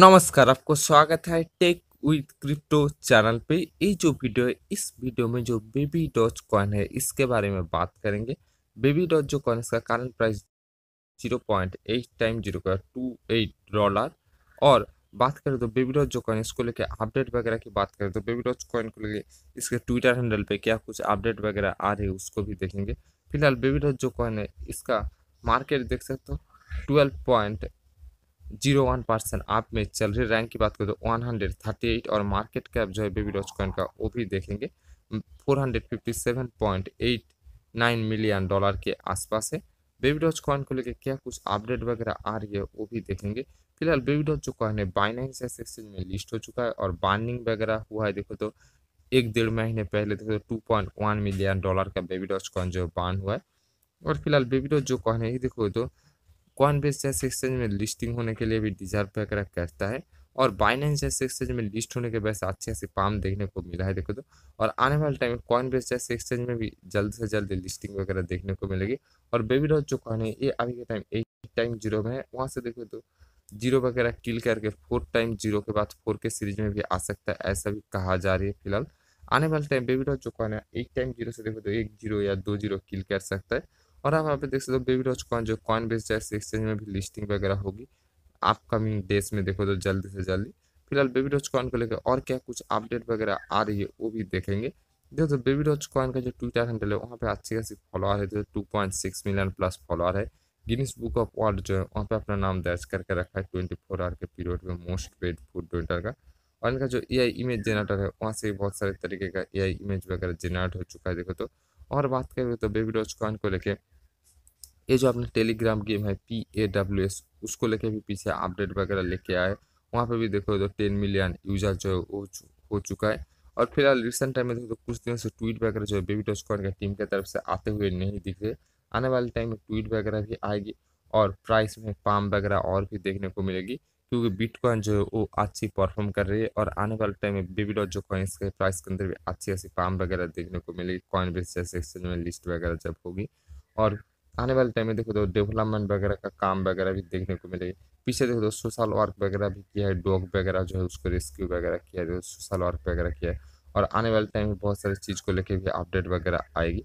नमस्कार आपको स्वागत है टेक विद क्रिप्टो चैनल पे ये जो वीडियो है इस वीडियो में जो बेबी डॉज कॉइन है इसके बारे में बात करेंगे बेबी डॉज जो कॉइन इसका current price zero time zero का टू डॉलर और बात करें तो बेबी डॉज जो कॉइन इसको लेके अपडेट वगैरह की बात करें तो बेबी डॉज कॉइन को लेकर इसके ट्विटर हैंडल पर क्या कुछ अपडेट वगैरह आ रही है उसको भी देखेंगे फिलहाल बेबी डॉज जो कॉइन है इसका मार्केट देख सकते हो twelve point zero one percent आप में चल रही रैंक की बात करें तो वन हंड्रेड थर्टी एट और मार्केट कैप जो है बेबी डॉच कॉइन का वो भी देखेंगे four hundred fifty seven point eight nine million dollar के आसपास है बेबी डॉज कॉइन को लेकर क्या कुछ अपडेट वगैरह आ रही है वो भी देखेंगे फिलहाल बेबी डॉच जो कॉइन है बाइनेंस एक्सचेंज में लिस्ट हो चुका है और बार्निंग वगैरह हुआ है देखो तो एक डेढ़ महीने पहले देखो तो two point one million dollar का बेबी डॉज कॉइन जो बार्न हुआ है और फिलहाल बेबी डॉच जो कॉइन है देखो तो कॉनबेस जैसे एक्सचेंज में लिस्टिंग होने के लिए भी डिजर्व वगैरह करता है और बाइनेंस जैसे एक्सचेंज में लिस्ट होने के वजह से अच्छे से पाम देखने को मिला है देखो तो और आने वाले टाइम में कॉइन बेस जैसे एक्सचेंज में भी जल्द से जल्द लिस्टिंग वगैरह देखने को मिलेगी और बेबी डॉट जो कॉन है ये अभी के टाइम एट टाइम जीरो में है वहाँ से देखो तो जीरो वगैरह किल करके फोर टाइम जीरो के बाद फोर के सीरीज में भी आ सकता है ऐसा भी कहा जा रही है फिलहाल आने वाले टाइम बेबी डॉज जो कॉन है एक टाइम जीरो से देखो तो एक जीरो या दो जीरो किल कर सकता है और आप यहाँ पे देख सकते हो बेबी डॉज कॉइन जो कॉइन जैसे एक्सचेंज में भी लिस्टिंग वगैरह होगी अपकमिंग डेज में देखो तो जल्दी से जल्दी फिलहाल बेबी डॉज कॉइन को लेकर और क्या कुछ अपडेट वगैरह आ रही है वो भी देखेंगे देखो तो बेबी डॉज कॉइन का जो ट्विटर हैंडल है वहाँ पे अच्छी खासी फॉलोअर है जो two point six million plus follower है गिनीस बुक ऑफ वर्ल्ड जो है वहाँ पे अपना नाम दर्ज करके रखा है ट्वेंटी फोर आवर के पीरियड में मोस्ट पेड फूड ट्विटर का और इनका जो ए आई इमेज जेनरेटर है वहाँ से बहुत सारे तरीके का ए आई इमेज वगैरह जेनरेट हो चुका है देखो तो और बात करें तो बेबी डॉज कॉइन को लेके ये जो अपने टेलीग्राम गेम है पी ए डब्ल्यू एस उसको लेके भी पीछे अपडेट वगैरह लेके आए वहाँ पे भी देखो तो टेन मिलियन यूजर जो हो, हो चुका है और फिलहाल रिसेंट टाइम में देखो तो कुछ दिनों से ट्वीट वगैरह जो है बेबी डॉज कॉइन की टीम की तरफ से आते हुए नहीं दिख रहे आने वाले टाइम में ट्वीट वगैरह भी आएगी और प्राइस में पाम वगैरह और भी देखने को मिलेगी क्योंकि बिटकॉइन जो है वो अच्छी परफॉर्म कर रही है और आने वाले टाइम में बेबी डॉट जो कॉइन्स के प्राइस के अंदर भी अच्छी अच्छी पाम वगैरह देखने को मिलेगी कॉइन बेस जैसे एक्सचेंज में लिस्ट वगैरह जब होगी और आने वाले टाइम में देखो तो डेवलपमेंट वगैरह का काम वगैरह भी देखने को मिलेगी पीछे देखो तो सोशल वर्क वगैरह भी किया है डॉग वगैरह जो है उसको रेस्क्यू वगैरह किया है सोशल तो वर्क वगैरह किया है और आने वाले टाइम में बहुत सारी चीज़ को लेकर भी अपडेट वगैरह आएगी